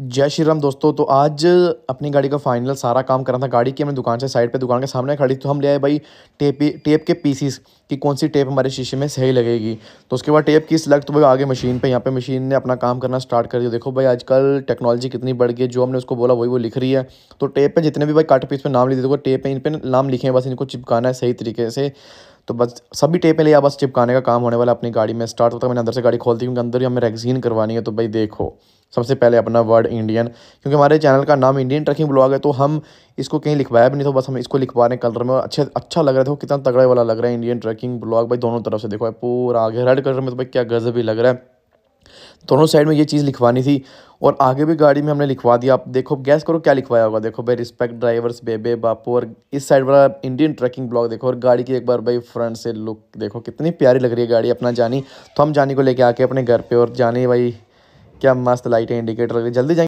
जय श्री राम दोस्तों तो आज अपनी गाड़ी का फाइनल सारा काम करना था गाड़ी की हमने दुकान से साइड पे दुकान के सामने खड़ी तो हम ले आए भाई टेप टेप के पीसीस कि कौन सी टेप हमारे शीशे में सही लगेगी तो उसके बाद टेप की सिलेक्ट तो भाई आगे मशीन पे यहाँ पे मशीन ने अपना काम करना स्टार्ट कर दिया देखो भाई आजकल टेक्नोलॉजी कितनी बढ़ गई जो हमने उसको बोला वही वो लिख रही है तो टेप पर जितने भी भाई काट पीस पर नाम लिखे देखो टेप पर इन पर नाम लिखे हैं बस इनको चिपकाना है सही तरीके से तो बस सभी टेप लिया बस चिपकाने का काम होने वाला अपनी गाड़ी में स्टार्ट होता है मैंने अंदर से गाड़ी खोलती हूँ अंदर ही हमें रेगजीन करवानी है तो भाई देखो सबसे पहले अपना वर्ड इंडियन क्योंकि हमारे चैनल का नाम इंडियन ट्रैकिंग ब्लॉग है तो हम इसको कहीं लिखवाया भी नहीं तो बस हम इसको लिखवा रहे हैं कलर में अच्छे अच्छा लग रहा था कितना तगड़े वाला लग रहा है इंडियन ट्रैकिंग ब्लॉग भाई दोनों तरफ से देखो पूरा आगे रेड कलर में तो भाई क्या गजब ही लग रहा है दोनों साइड में ये चीज़ लिखवानी थी और आगे भी गाड़ी में हमने लिखवा दिया आप देखो गैस करो क्या लिखवाया होगा देखो भाई रिस्पेक्ट ड्राइवर्स बेबे बापू और इस साइड वाला इंडियन ट्रैकिंग ब्लॉग देखो और गाड़ी की एक बार भाई फ्रंट से लुक देखो कितनी प्यारी लग रही है गाड़ी अपना जानी तो हम जानी को लेके आके अपने घर पर और जानी भाई क्या मस्त लाइटें इंडिकेटर जल्दी जाएंगे